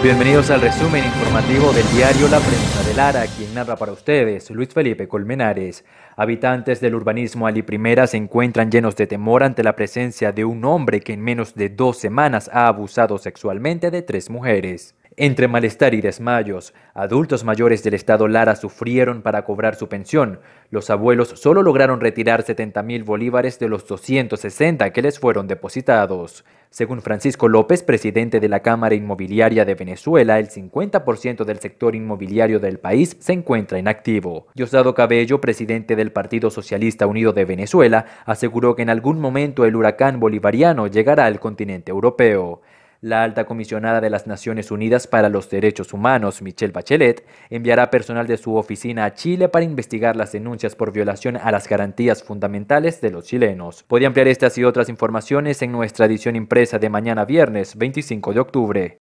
Bienvenidos al resumen informativo del diario La Prensa de Lara, quien narra para ustedes Luis Felipe Colmenares. Habitantes del urbanismo Ali Primera se encuentran llenos de temor ante la presencia de un hombre que en menos de dos semanas ha abusado sexualmente de tres mujeres. Entre malestar y desmayos, adultos mayores del estado Lara sufrieron para cobrar su pensión. Los abuelos solo lograron retirar 70 mil bolívares de los 260 que les fueron depositados. Según Francisco López, presidente de la Cámara Inmobiliaria de Venezuela, el 50% del sector inmobiliario del país se encuentra inactivo. Diosdado Cabello, presidente del Partido Socialista Unido de Venezuela, aseguró que en algún momento el huracán bolivariano llegará al continente europeo. La alta comisionada de las Naciones Unidas para los Derechos Humanos, Michelle Bachelet, enviará personal de su oficina a Chile para investigar las denuncias por violación a las garantías fundamentales de los chilenos. Puede ampliar estas y otras informaciones en nuestra edición impresa de mañana viernes 25 de octubre.